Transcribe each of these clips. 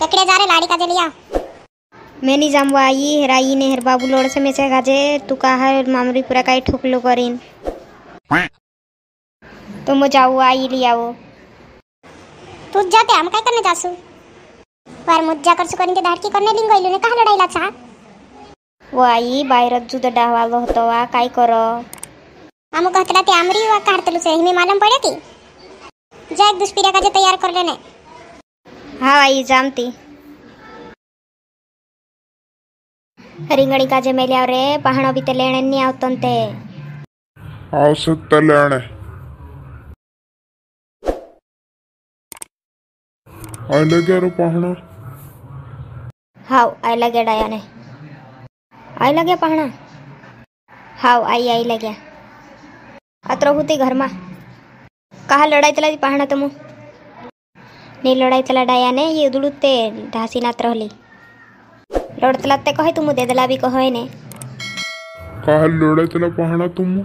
केकड़े जा रे लाड़ी का जलिया मैंने आई हेराई ने हेर बाबू लोड़ से मैसे गाजे तू कहा मामरी पूरा का ठुकलो करीन तो मैं जाऊ आई लिया वो तू जाते हम काय करने जासू पर मुझ जा कर सुकरने की करने लिंग गईलो ने कहा लड़ाईला छा वो आई बाहर जुद डावालो होतो वा काय करो हम कहतला ते आमरी वा काढतलू से हमें मालूम पड़े की जा एक दुष्पिरा का जे तैयार कर लेने હા ભાઈ જામતી રીંગણી કાજે મેલે આવરે પહાણો બીતે લેણે ની આવતંતે આવસત લેણે આયલા ગેરો પહાણો હાવ આયલા ગેડા યાને આયલા ગયા પહાણા હાવ આઈ આઈ લાગ્યા અત્ર હુતી ઘરમાં કાહ લડાઈ તલાથી પહાણા તમું ನೀ ಲೊಡಾಯ್ತಲ್ಲ ಡಯಾನೆ ಎದುಳುತ್ತೆ ಢಾಸಿನ ಹತ್ರ ಹೊಲಿ ಲೊಡ್ತಲತ್ತೆ ಕಹೆ ತುಮು ದೆದಲ ಬಿ ಕಹೇನೆ ಕಾಲ್ ಲೊಡಾಯ್ತಲ್ಲ ಪಹಣ ತುಮು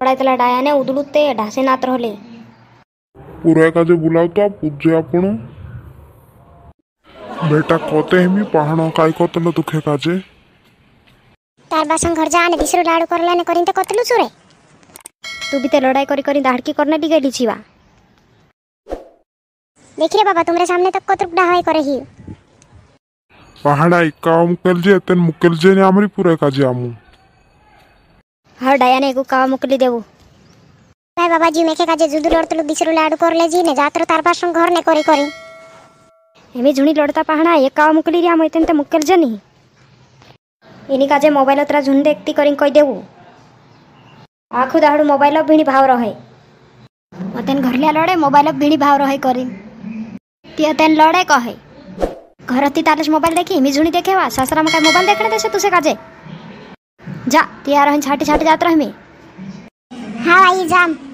ಲೊಡಾಯ್ತಲ್ಲ ಡಯಾನೆ ಉದುಳುತ್ತೆ ಢಾಸಿನ ಹತ್ರ ಹೊಲಿ পুরায় কাজে বুলাও তো পূজ্য আপন বেটা কতে হেমি পাহাড় কাই কতল দুঃখে কাজে তার বাসন ঘর জানে বিসরু লাড়ু করলানে করিন তো কতলু চুরে তুই বিতে লড়াই করি করি দাড়কি করনে ডিগে ডিছিবা দেখিরে বাবা তোমরা সামনে তো কত ডাহাই করে হি পাহাড়াই কাম কলজে তেন মুকলজে নে আমরি পুরা কাজে আমু হা হ্যাঁ, ডায়ানে কো কাম মুকলি দেবো তাই বাবা জি মেখে কাজে জুদু লড়তলু বিছরু লাড়ু করলে জি নে যাত্র তার পাশন ঘর নে করি করি এমি ঝুনি লড়তা পাহাড়া এ কাম মুকলি রে আমই তেন তে মুকলজে নি ইনি কাজে মোবাইল তরা ঝুন দেখতি করিন কই দেবো আখু দাহড় মোবাইল ভিনি ভাও রহে মতেন ঘরলিয়া লড়ে মোবাইল ভিনি ভাও রহে করিন ती त्यान लढाई का है ती तालेच मोबाईल देखी मी देखे देखेवा सासरा मोबाइल देखने मोबाईल तुसे तसे काजे जा ती या छाटी छाटी जात रह मी हा जाम